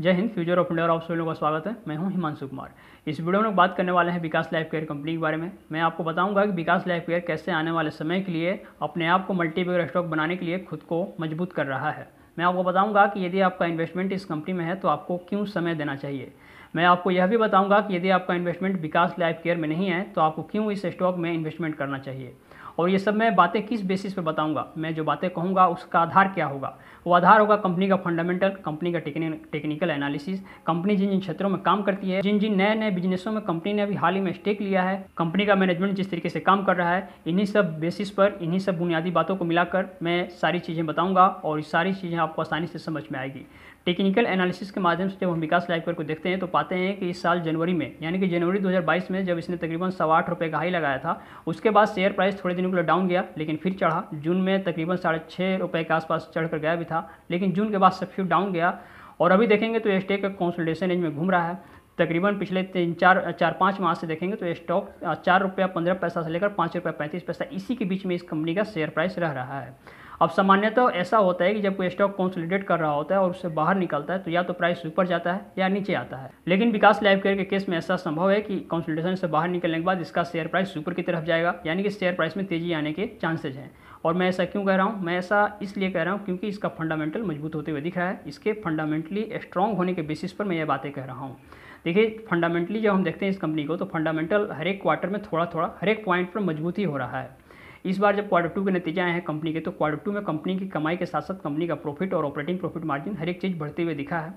जय Hind future of India और आप सभी का स्वागत है मैं हूं हिमांशु कुमार इस वीडियो में बात करने वाले हैं विकास लाइफ केयर कंपनी के बारे में मैं आपको बताऊंगा कि विकास लाइफ केयर कैसे आने वाले समय के लिए अपने आप को मल्टीपेयर स्टॉक बनाने के लिए खुद को मजबूत कर रहा है मैं आपको बताऊंगा कि यदि आपका इन्वेस्टमेंट इस कंपनी में है तो आपको क्यों समय देना चाहिए मैं आपको यह भी बताऊँगा कि यदि आपका इन्वेस्टमेंट विकास लाइफ केयर में नहीं है तो आपको क्यों इस स्टॉक में इन्वेस्टमेंट करना चाहिए और ये सब मैं बातें किस बेसिस पे बताऊंगा मैं जो बातें कहूँगा उसका आधार क्या होगा वो आधार होगा कंपनी का फंडामेंटल कंपनी का टेक्निकल एनालिसिस कंपनी जिन जिन क्षेत्रों में काम करती है जिन जिन नए नए बिजनेसों में कंपनी ने अभी हाल ही में स्टेक लिया है कंपनी का मैनेजमेंट जिस तरीके से काम कर रहा है इन्हीं सब बेसिस पर इन्हीं सब बुनियादी बातों को मिलाकर मैं सारी चीज़ें बताऊँगा और सारी चीज़ें आपको आसानी से समझ में आएगी टेक्निकल एनालिसिस के माध्यम से जब हम विकास लाइफकर को देखते हैं तो पाते हैं कि इस साल जनवरी में यानी कि जनवरी 2022 में जब इसने तकरीबन सवा आठ रुपये का हाई लगाया था उसके बाद शेयर प्राइस थोड़े दिनों के लिए डाउन गया लेकिन फिर चढ़ा जून में तकरीबन साढ़े छः रुपये के आसपास चढ़ कर गया भी था लेकिन जून के बाद सब फिर डाउन गया और अभी देखेंगे तो ये स्टेक कॉन्सल्टेशन रेंज में घूम रहा है तकरीबन पिछले तीन चार चार पाँच माह से देखेंगे तो ये स्टॉक चार रुपया पंद्रह पैसा से लेकर पाँच रुपया पैंतीस पैसा इसी के बीच में इस कंपनी का शेयर प्राइस रह रहा है अब सामान्यतः तो ऐसा होता है कि जब कोई स्टॉक कॉन्सोलिडेट कर रहा होता है और उससे बाहर निकलता है तो या तो प्राइस ऊपर जाता है या नीचे आता है लेकिन विकास लाइफ केयर के केस में ऐसा संभव है कि कॉन्सोलिडेशन से बाहर निकलने के बाद इसका शेयर प्राइस ऊपर की तरफ जाएगा यानी कि शेयर प्राइस में तेजी आने के चांसेज हैं और मैं ऐसा क्यों कह रहा हूँ मैं ऐसा इसलिए कह रहा हूँ क्योंकि इसका फंडामेंटल मजबूत होते हुए दिख रहा है इसके फंडामेंटली स्ट्रॉन्ग होने के बेसिस पर मैं ये बातें कह रहा हूँ देखिए फंडामेंटली जब हम देखते हैं इस कंपनी को तो फंडामेंटल हर एक क्वार्टर में थोड़ा थोड़ा हर एक पॉइंट पर मजबूती हो रहा है इस बार जब क्वार्टर टू के नतीजे आए हैं कंपनी के तो क्वार्टर टू में कंपनी की कमाई के साथ साथ कंपनी का प्रॉफिट और ऑपरेटिंग प्रॉफिट मार्जिन हर एक चीज़ बढ़ते हुए दिखा है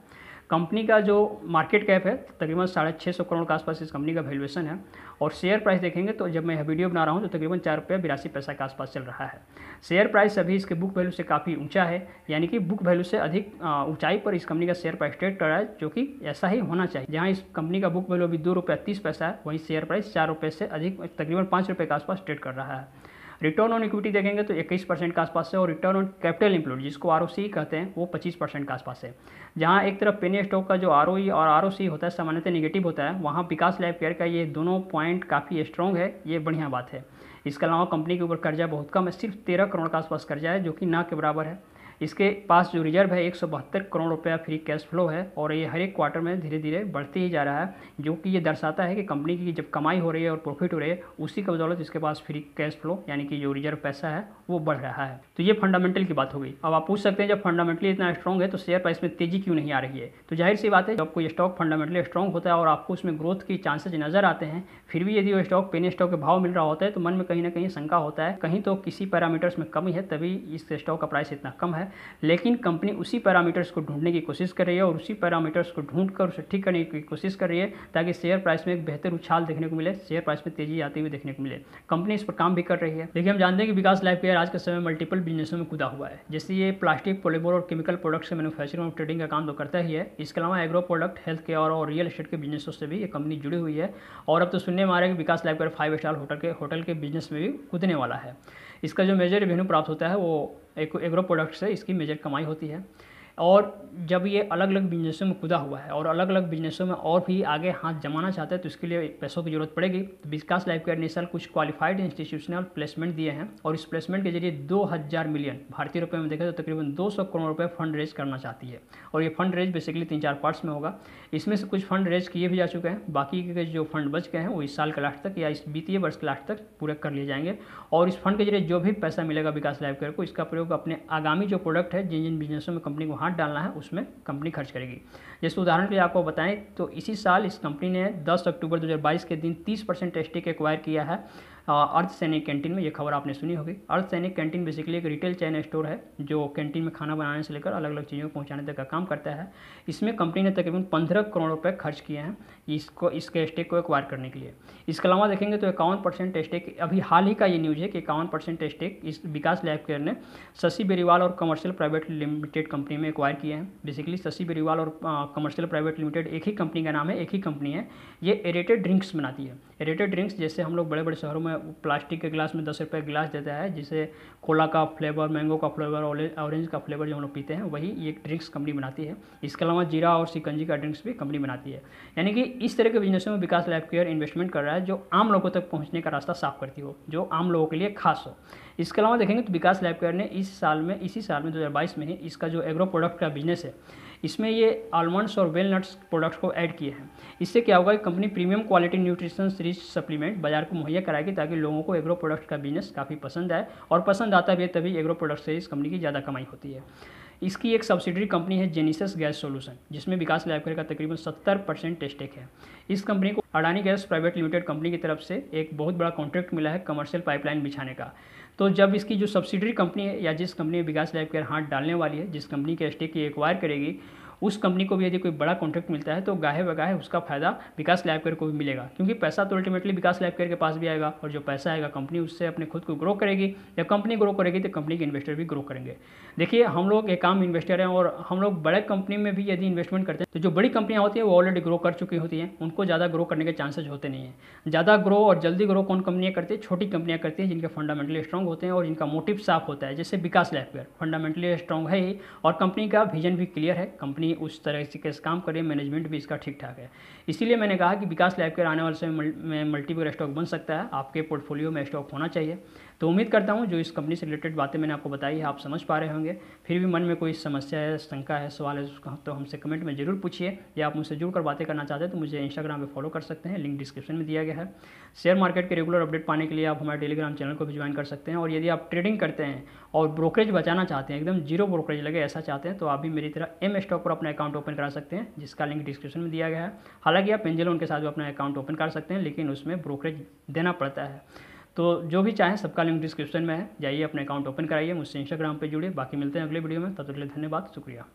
कंपनी का जो मार्केट कैप है तकरीबन साढ़े छः सौ करोड़ के आसपास इस कंपनी का वैल्यूएशन है और शेयर प्राइस देखेंगे तो जब मैं यह वीडियो बना रहा हूँ तो तकरीबन चार रुपये बिरासी पैसा के आसपास चल रहा है शेयर प्राइस अभी इसके बुक वैल्यू से काफ़ी ऊंचा है यानी कि बुक वैल्यू से अधिक ऊंचाई पर इस कंपनी का शेयर प्राइस ट्रेड कर रहा है जो कि ऐसा ही होना चाहिए जहाँ इस कंपनी का बुक वैल्यू अभी दो रुपये तीस पैसा है वहीं शेयर प्राइस चार रुपये से अधिक तकरीबन पाँच रुपये के आसपास ट्रेड कर रहा है रिटर्न ऑन इक्विटी देखेंगे तो 21 परसेंट के आसपास है और रिटर्न ऑन कैपिटल इंक्लूड जिसको आर कहते हैं वो 25 परसेंट के आसपास है जहाँ एक तरफ पेनी स्टॉक का जो आर e और आर होता है सामान्यतः निगेटिव होता है वहाँ विकास लाइफ केयर का ये दोनों पॉइंट काफ़ी स्ट्रॉन्ग है ये बढ़िया बात है इसके अलावा कंपनी के ऊपर कर्जा बहुत कम है सिर्फ तेरह करोड़ के आसपास कर्जा है जो कि ना के बराबर है इसके पास जो रिजर्व है एक करोड़ रुपया फ्री कैश फ्लो है और ये हर एक क्वार्टर में धीरे धीरे बढ़ते ही जा रहा है जो कि ये दर्शाता है कि कंपनी की जब कमाई हो रही है और प्रॉफिट हो रही है उसी का बदौलत इसके पास फ्री कैश फ्लो यानी कि जो रिजर्व पैसा है वो बढ़ रहा है तो ये फंडामेंटल की बात हो गई अब आप पूछ सकते हैं जब फंडामेंटली इतना स्ट्रॉग है तो शेयर प्राइस में तेजी क्यों नहीं आ रही है तो जाहिर सी बात है जब कोई स्टॉक फंडामेंटली स्ट्रॉग होता है और आपको उसमें ग्रोथ की चांसेज नजर आते हैं फिर भी यदि वो स्टॉक पेन स्टॉक के भाव मिल रहा होता है तो मन में कहीं ना कहीं शंका होता है कहीं तो किसी पैरामीटर्स में कमी है तभी इस स्टॉक का प्राइस इतना कम है लेकिन कंपनी उसी पैरामीटर्स को ढूंढने की कोशिश कर रही है और उसी पैरामीटर्स को ढूंढ कर उसे ठीक करने की कोशिश कर रही है ताकि शेयर प्राइस में एक बेहतर उछाल देखने को मिले शेयर प्राइस में तेजी आती हुई देखने को मिले कंपनी इस पर काम भी कर रही है देखिए हम जानते हैं कि विकास लाइफ केयर आज के समय मल्टीपल बिजनेसों में कूदा हुआ है जैसे ये प्लास्टिक पोलिबोर और केमिकल प्रोडक्ट्स के मैनुफैक्चरिंग और ट्रेडिंग का काम तो करता ही है इसके अलावा एग्रो प्रोडक्ट हेल्थ केयर और रियल स्टेट के बिजनेसों से भी ये कंपनी जुड़ी हुई है और अब तो सुनने में आ रहा है कि Vikas life care five star hotel के होटल के बिजनेस में भी कूदने वाला है इसका जो मेजर रिवेन्यू प्राप्त होता है वो एक एग्रो प्रोडक्ट से इसकी मेजर कमाई होती है और जब ये अलग अलग बिजनेसों में खुदा हुआ है और अलग अलग बिजनेसों में और भी आगे हाथ जमाना चाहता है तो इसके लिए पैसों की जरूरत पड़ेगी तो विकास लाइफ केयर ने साल कुछ क्वालिफाइड इंस्टीट्यूशनल प्लेसमेंट दिए हैं और इस प्लेसमेंट के जरिए दो हज़ार मिलियन भारतीय रुपये में देखें तो तकरीबन दो सौ करोड़ रुपये फंड रेज करना चाहती है और ये फंड रेज बेसिकली तीन चार पार्ट्स में होगा इसमें से कुछ फंड रेज किए भी जा चुके हैं बाकी के जो फंड बच गए हैं वो इस साल के लास्ट तक या इस बीतीय वर्ष के लास्ट तक पूरे कर लिए जाएंगे और इस फंड के जरिए जो भी पैसा मिलेगा विकास लाइफ केयर को इसका प्रयोग अपने आगामी जो प्रोडक्ट है जिन जिन बिजनेसों में कंपनी को हाथ डालना है उसमें कंपनी खर्च करेगी जैसे उदाहरण के लिए आपको बताएं तो इसी साल इस कंपनी ने 10 अक्टूबर 2022 के दिन 30 परसेंट एस टी एक्वायर किया है अर्धसैनिक सैनिक कैंटीन में ये खबर आपने सुनी होगी अर्धसैनिक सैनिक कैंटीन बेसिकली एक रिटेल चैन स्टोर है जो कैंटीन में खाना बनाने से लेकर अलग अलग चीज़ों को पहुँचाने तक का काम करता है इसमें कंपनी ने तकरीबन पंद्रह करोड़ रुपये खर्च किए हैं इसको इसके स्टेक को एक्वायर करने के लिए इसके अलावा देखेंगे तो इक्यावन परसेंट स्टेक अभी हाल ही का ये न्यूज़ है कि इक्यावन परसेंट स्टेक इस विकास लैब केयर ने शशि बेरीवाल और कमर्शियल प्राइवेट लिमिटेड कंपनी में एक्वायर किए हैं बेसिकली शशि बेरीवाल और कमर्शियल प्राइवेट लिमिटेड एक ही कंपनी का नाम है एक ही कंपनी है ये एरेटेड ड्रिंक्स बनाती है एरेटेड ड्रिंक्स जैसे हम लोग बड़े बड़े शहरों में में प्लास्टिक के गिलास में दस रुपये गिलास देता है जिसे कोला का फ्लेवर मैंगो का फ्लेवर ऑरेंज का फ्लेवर जो हम लोग पीते हैं वही ये ड्रिंक्स कंपनी बनाती है इसके अलावा जीरा और सिकंजी का ड्रिंक्स भी कंपनी बनाती है यानी कि इस तरह के बिजनेसों में विकास लाइफ केयर इन्वेस्टमेंट कर रहा है जो आम लोगों तक पहुँचने का रास्ता साफ करती हो जो आम लोगों के लिए खास हो इसके अलावा देखेंगे तो विकास लाइफ केयर ने इस साल में इसी साल में दो में ही इसका जो एग्रो प्रोडक्ट का बिजनेस है इसमें ये आलमंड्स और वेल नट्स प्रोडक्ट को ऐड किए हैं इससे क्या होगा कि company premium quality nutrition rich supplement बाजार को मुहैया कराएगी ताकि लोगों को एग्रो प्रोडक्ट का बिजनेस काफ़ी पसंद आए और पसंद आता भी है तभी एग्रो प्रोडक्ट से इस कंपनी की ज़्यादा कमाई होती है इसकी एक सब्सिडरी कंपनी है जेनिसस गैस सॉल्यूशन जिसमें विकास लाइफकेयर का तकरीबन 70 परसेंट टेस्टेक है इस कंपनी को Adani gas private limited company की तरफ से एक बहुत बड़ा कॉन्ट्रैक्ट मिला है कमर्शियल पाइपलाइन बिछाने का तो जब इसकी जो सब्सिडरी कंपनी है या जिस कंपनी में विकास लाइफ केयर हाथ डालने वाली है जिस कंपनी के स्टेक ये एक्वायर करेगी उस कंपनी को भी यदि कोई बड़ा कॉन्ट्रैक्ट मिलता है तो गाहे बगाहे उसका फायदा विकास लाइफकेयर को भी मिलेगा क्योंकि पैसा तो अल्टीमेटली विकास लाइफकेयर के पास भी आएगा और जो पैसा आएगा कंपनी उससे अपने खुद को ग्रो करेगी जब कंपनी ग्रो करेगी तो कंपनी के इन्वेस्टर भी ग्रो करेंगे देखिए हम लोग एक आम इन्वेस्टर हैं और हम लोग बड़े कंपनी में भी यदि इन्वेस्टमेंट करते हैं तो जो बड़ी कंपनियाँ होती है वो ऑलरेडी ग्रो कर चुकी होती हैं उनको ज़्यादा ग्रो करने के चांसेज होते नहीं है ज़्यादा ग्रो और जल्दी ग्रो कौन कंपनियाँ करती है छोटी कंपनियाँ करती हैं जिनके फंडामेंटली स्ट्रॉग होते हैं और जिनका मोटिव साफ होता है जैसे विकास लाइफकेयर फंडामेंटली स्ट्रॉन्ग है ही और कंपनी का विजन भी क्लियर है कंपनी नहीं उस तरह से कैसे काम करें मैनेजमेंट भी इसका ठीक ठाक है इसीलिए मैंने कहा कि विकास लाइफ के आने वाले समय में मल्टीपल स्टॉक बन सकता है आपके पोर्टफोलियो में स्टॉक होना चाहिए तो उम्मीद करता हूँ जो इस कंपनी से रिलेटेड बातें मैंने आपको बताई है आप समझ पा रहे होंगे फिर भी मन में कोई समस्या है शंका है सवाल है उसका तो हमसे कमेंट में ज़रूर पूछिए या आप मुझसे जुड़कर बातें करना चाहते हैं तो मुझे इंस्टाग्राम पर फॉलो कर सकते हैं लिंक डिस्क्रिप्शन में दिया गया है शेयर मार्केट के रेगुलर अपडेट पाने के लिए आप हमारे टेलीग्राम चैनल को भी ज्वाइन कर सकते हैं और यदि आप ट्रेडिंग करते हैं और ब्रोकरेज बचाना चाहते हैं एकदम जीरो ब्रोकरेज लगे ऐसा चाहते हैं तो आप भी मेरी तरह एम स्टॉक पर अपना अकाउंट ओपन करा सकते हैं जिसका लिंक डिस्क्रिप्शन में दिया गया है हालांकि आप एंजल उनके साथ भी अपना अकाउंट ओपन कर सकते हैं लेकिन उसमें ब्रोकरेज देना पड़ता है तो जो भी चाहें सबका लिंक डिस्क्रिप्शन में है जाइए अपने अकाउंट ओपन कराइए मुझसे इंस्टाग्राम पर जुड़े बाकी मिलते हैं अगले वीडियो में तब तक के लिए धन्यवाद शुक्रिया